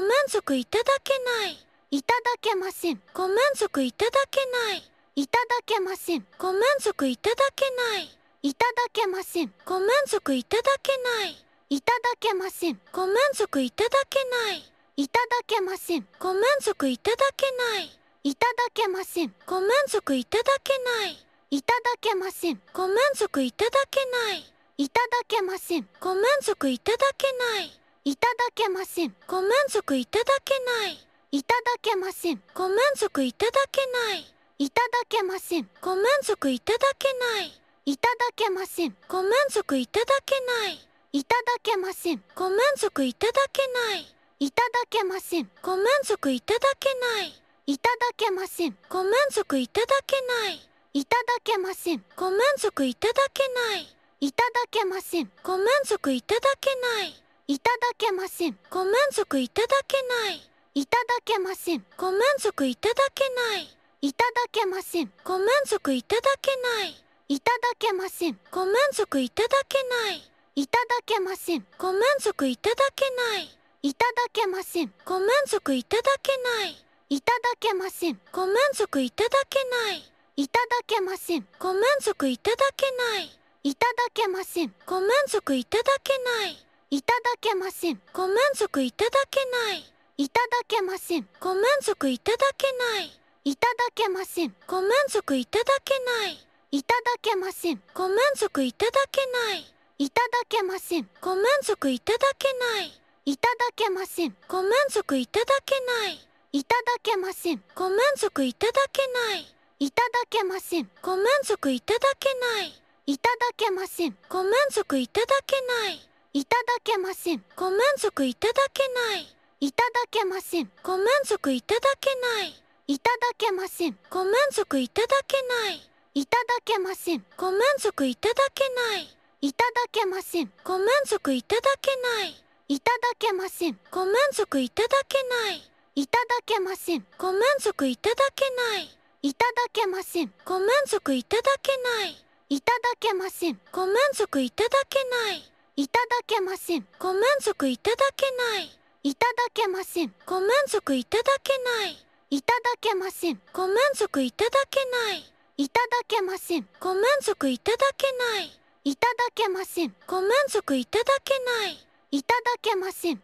ご満足いただけないいただけませんご満足いただけないいただけませんご満足いただけないいただけませんご満足いただけないいただけませんご満足いただけないいただけませんご満足いただけないいただけませんご満足いただけないいただけませんご満足いただけないいただけませんご満足いただけないいただけませんご満足いただけないいただけませんご満足いただけないいただけませんご満足いただけないいただけませんご満足いただけないいただけませんご満足いただけないいただけませんご満足いただけないいただけませんご満足いただけないいただけませんご満足いただけないいただけませんご満足いただけないいただけませんご満足いただけないいただけませんご満足いただけないいただけませんご満足いただけないいただけませんご満足いただけないいただけませんご満足いただけないいただけませんご満足いただけないいただけませんご満足いただけないいただけませんご満足いただけないいただけませんご満足いただけないいただけませんご満足いただけないいただけませんご満足いただけないいただけませんご満足いただけないいただけませんご満足いただけないいただけませんご満足いただけないいただけませんご満足いただけないいただけませんご満足いただけないいただけませんご満足いただけないいただけませんご満足いただけないいただけませんご満足いただけないいただけませんご満足いただけないいただけませんご満足いただけないいただけませんご満足いただけないいただけませんご満足いただけないいただけませんご満足いただけないいただけませんご満足いただけないいただけませんご満足いただけないいただけませんご満足いただけないいただけませんご満足いただけないいただけませんご満足いただけないいただけませんご満足いただけないいただけませんご満足いただけないいただけませんご満足いただけないいただけません